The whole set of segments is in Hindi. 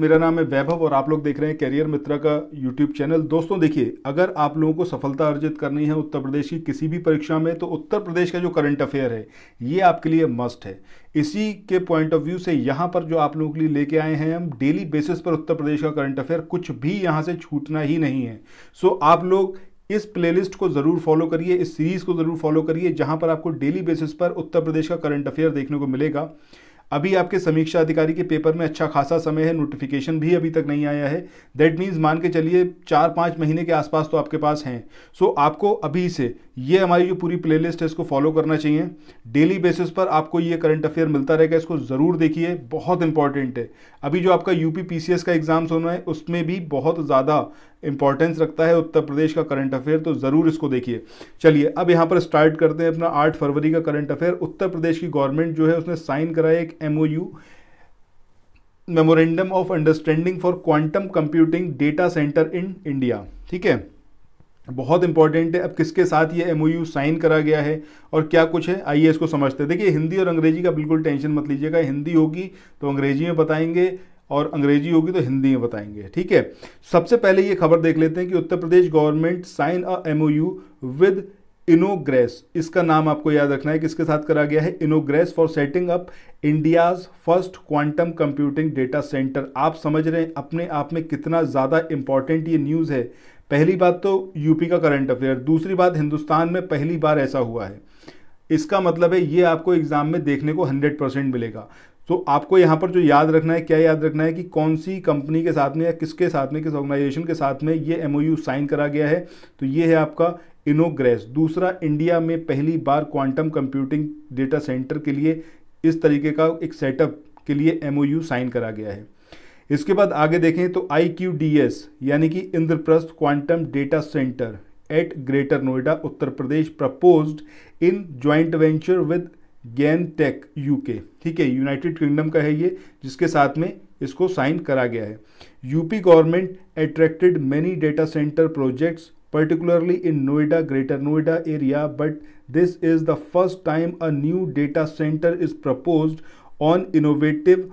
मेरा नाम है वैभव और आप लोग देख रहे हैं कैरियर मित्रा का यूट्यूब चैनल दोस्तों देखिए अगर आप लोगों को सफलता अर्जित करनी है उत्तर प्रदेश की किसी भी परीक्षा में तो उत्तर प्रदेश का जो करंट अफेयर है ये आपके लिए मस्ट है इसी के पॉइंट ऑफ व्यू से यहाँ पर जो आप लोगों के लिए लेके आए हैं हम डेली बेसिस पर उत्तर प्रदेश का करंट अफेयर कुछ भी यहाँ से छूटना ही नहीं है सो आप लोग इस प्लेलिस्ट को ज़रूर फॉलो करिए इस सीरीज़ को ज़रूर फॉलो करिए जहां पर आपको डेली बेसिस पर उत्तर प्रदेश का करंट अफेयर देखने को मिलेगा अभी आपके समीक्षा अधिकारी के पेपर में अच्छा खासा समय है नोटिफिकेशन भी अभी तक नहीं आया है दैट मीन्स मान के चलिए चार पाँच महीने के आसपास तो आपके पास हैं सो so, आपको अभी से ये हमारी जो पूरी प्लेलिस्ट है इसको फॉलो करना चाहिए डेली बेसिस पर आपको ये करंट अफेयर मिलता रहेगा इसको ज़रूर देखिए बहुत इंपॉर्टेंट है अभी जो आपका यूपी पीसीएस का एग्ज़ाम्स होना है उसमें भी बहुत ज़्यादा इंपॉर्टेंस रखता है उत्तर प्रदेश का करंट अफेयर तो ज़रूर इसको देखिए चलिए अब यहाँ पर स्टार्ट करते हैं अपना आठ फरवरी का करंट अफेयर उत्तर प्रदेश की गवर्नमेंट जो है उसने साइन कराया एक M memorandum of understanding for quantum computing data center in India ठीक है बहुत इंपॉर्टेंट है अब किसके साथ ये एम साइन करा गया है और क्या कुछ है आइए इसको समझते हैं देखिए हिंदी और अंग्रेजी का बिल्कुल टेंशन मत लीजिएगा हिंदी होगी तो अंग्रेजी में बताएंगे और अंग्रेजी होगी तो हिंदी में बताएंगे ठीक है सबसे पहले ये खबर देख लेते हैं कि Uttar Pradesh government sign a M with Innogress इसका नाम आपको याद रखना है किसके साथ करा गया है Innogress for setting up India's first quantum computing data center आप समझ रहे हैं अपने आप में कितना ज़्यादा इंपॉर्टेंट ये न्यूज़ है पहली बात तो यूपी का करंट अफेयर दूसरी बात हिंदुस्तान में पहली बार ऐसा हुआ है इसका मतलब है ये आपको एग्ज़ाम में देखने को हंड्रेड परसेंट मिलेगा तो आपको यहाँ पर जो याद रखना है क्या याद रखना है कि कौन सी कंपनी के साथ में या किसके साथ में किस ऑर्गेनाइजेशन के साथ में ये एम साइन करा गया है तो ये है आपका इनोग्रेस दूसरा इंडिया में पहली बार क्वांटम कंप्यूटिंग डेटा सेंटर के लिए इस तरीके का एक सेटअप के लिए एम साइन करा गया है इसके बाद आगे देखें तो आई यानी कि Indraprastha quantum data center at Greater Noida Uttar Pradesh proposed in joint venture with Gan tech UK ठीक है यूनाइटेड किंगडम का है ये जिसके साथ में इसको साइन करा गया है UP government attracted many data center projects particularly in Noida Greater Noida area but this is the first time a new data center is propose on innovative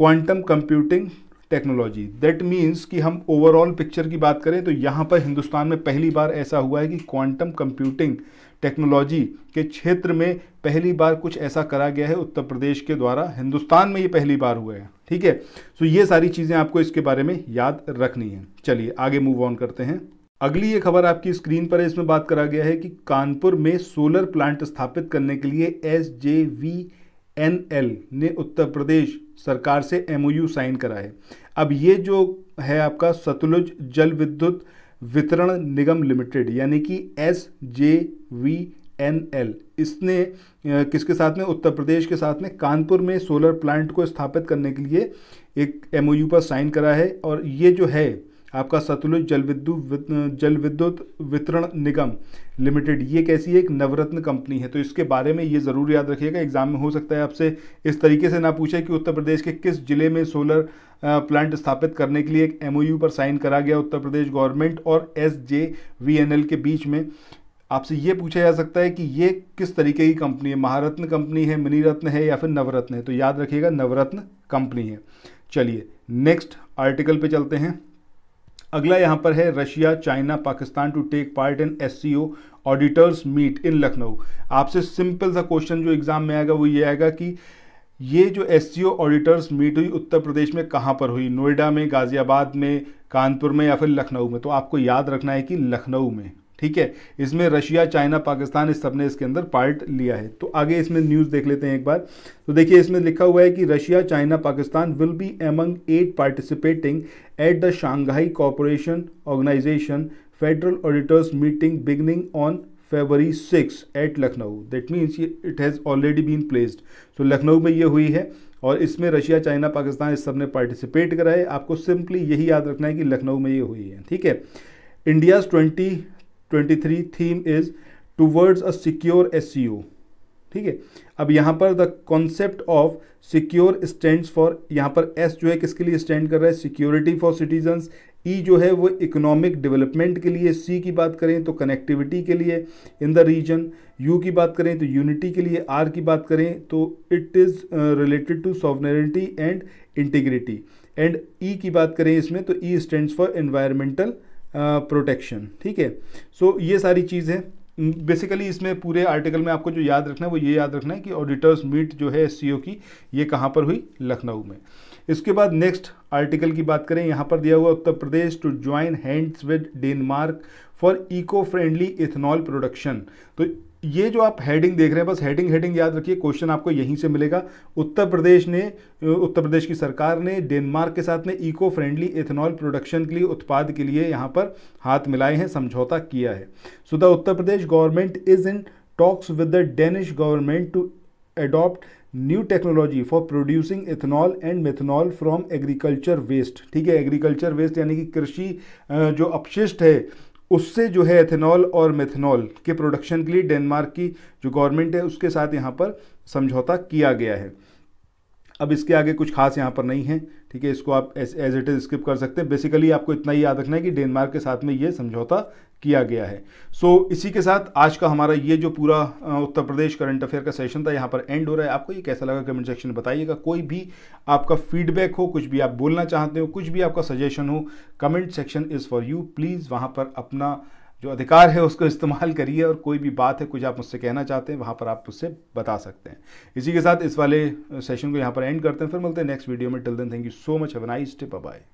quantum computing technology that means कि हम ओवरऑल पिक्चर की बात करें तो यहाँ पर हिंदुस्तान में पहली बार ऐसा हुआ है कि क्वांटम कंप्यूटिंग टेक्नोलॉजी के क्षेत्र में पहली बार कुछ ऐसा करा गया है उत्तर प्रदेश के द्वारा हिंदुस्तान में ये पहली बार हुआ है ठीक है सो ये सारी चीज़ें आपको इसके बारे में याद रखनी है चलिए आगे मूव ऑन करते हैं अगली ये खबर आपकी स्क्रीन पर है इसमें बात करा गया है कि कानपुर में सोलर प्लांट स्थापित करने के लिए एस जे वी एल ने उत्तर प्रदेश सरकार से एम साइन करा है अब ये जो है आपका सतलुज जल विद्युत वितरण निगम लिमिटेड यानी कि S J V N L इसने किसके साथ में उत्तर प्रदेश के साथ में कानपुर में सोलर प्लांट को स्थापित करने के लिए एक एम पर साइन करा है और ये जो है आपका सतलुज जल विद्युत जल विद्युत वितरण निगम लिमिटेड ये कैसी है एक नवरत्न कंपनी है तो इसके बारे में ये ज़रूर याद रखिएगा एग्जाम में हो सकता है आपसे इस तरीके से ना पूछे कि उत्तर प्रदेश के किस ज़िले में सोलर प्लांट स्थापित करने के लिए एक एमओयू पर साइन करा गया उत्तर प्रदेश गवर्नमेंट और एस के बीच में आपसे ये पूछा जा सकता है कि ये किस तरीके की कंपनी है महारत्न कंपनी है मिनीरत्न है या फिर नवरत्न है तो याद रखिएगा नवरत्न कंपनी है चलिए नेक्स्ट आर्टिकल पे चलते हैं अगला यहाँ पर है Russia China Pakistan to take part in S auditors meet in Lucknow आपसे सिंपल सा क्वेश्चन जो एग्जाम में आएगा वो ये आएगा कि ये जो एस ऑडिटर्स मीट हुई उत्तर प्रदेश में कहाँ पर हुई नोएडा में गाज़ियाबाद में कानपुर में या फिर लखनऊ में तो आपको याद रखना है कि लखनऊ में ठीक है इसमें रशिया चाइना पाकिस्तान इस सब ने इसके अंदर पार्ट लिया है तो आगे इसमें न्यूज़ देख लेते हैं एक बार तो देखिए इसमें लिखा हुआ है कि Russia China Pakistan will be among at participating at the Shanghai Cooperation Organisation federal auditors meeting beginning on February six at Lucknow that means it has already been placed so Lucknow में ये हुई है और इसमें रशिया चाइना पाकिस्तान इस सब ने पार्टिसिपेट करा है आपको सिंपली यही याद रखना है कि लखनऊ में ये हुई है ठीक है India's twenty 23 theme is towards a secure S ठीक है अब यहाँ पर the concept of secure stand for यहाँ पर एस जो है किसके लिए स्टैंड कर रहा है सिक्योरिटी फॉर सिटीजन्स ई जो है वो इकोनॉमिक डेवलपमेंट के लिए सी की बात करें तो कनेक्टिविटी के लिए इन द रीजन यू की बात करें तो यूनिटी के लिए आर की बात करें तो इट इज़ रिलेटेड टू सॉवनरिटी एंड इंटीग्रिटी एंड ई की बात करें इसमें तो E stand for environmental protection ठीक है सो ये सारी चीज़ है बेसिकली इसमें पूरे आर्टिकल में आपको जो याद रखना है वो ये याद रखना है कि ऑडिटर्स मीट जो है एस की ये कहाँ पर हुई लखनऊ में इसके बाद नेक्स्ट आर्टिकल की बात करें यहाँ पर दिया हुआ Uttar Pradesh to join hands with Denmark for eco friendly ethanol production तो ये जो आप हेडिंग देख रहे हैं बस हेडिंग हेडिंग याद रखिए क्वेश्चन आपको यहीं से मिलेगा उत्तर प्रदेश ने उत्तर प्रदेश की सरकार ने डेनमार्क के साथ में इको फ्रेंडली इथेनॉल प्रोडक्शन के लिए उत्पाद के लिए यहाँ पर हाथ मिलाए हैं समझौता किया है so the Uttar Pradesh government is in talks with the Danish government to adopt new technology for producing ethanol and methanol from agriculture waste ठीक है एग्रीकल्चर वेस्ट यानी कि कृषि जो अपशिष्ट है उससे जो है एथेनॉल और मेथेनॉल के प्रोडक्शन के लिए डेनमार्क की जो गवर्नमेंट है उसके साथ यहाँ पर समझौता किया गया है अब इसके आगे कुछ खास यहाँ पर नहीं है ठीक है इसको आप एज इट इज़ स्किप कर सकते हैं बेसिकली आपको इतना ही याद रखना है कि डेनमार्क के साथ में ये समझौता किया गया है सो so, इसी के साथ आज का हमारा ये जो पूरा उत्तर प्रदेश करंट अफेयर का सेशन था यहाँ पर एंड हो रहा है आपको ये कैसा लगा कमेंट सेक्शन में बताइएगा कोई भी आपका फीडबैक हो कुछ भी आप बोलना चाहते हो कुछ भी आपका सजेशन हो comment section is for you please वहाँ पर अपना जो अधिकार है उसको इस्तेमाल करिए और कोई भी बात है कुछ आप मुझसे कहना चाहते हैं वहाँ पर आप मुझसे बता सकते हैं इसी के साथ इस वाले सेशन को यहाँ पर एंड करते हैं फिर मिलते हैं नेक्स्ट वीडियो में till then thank you so much have nice day bye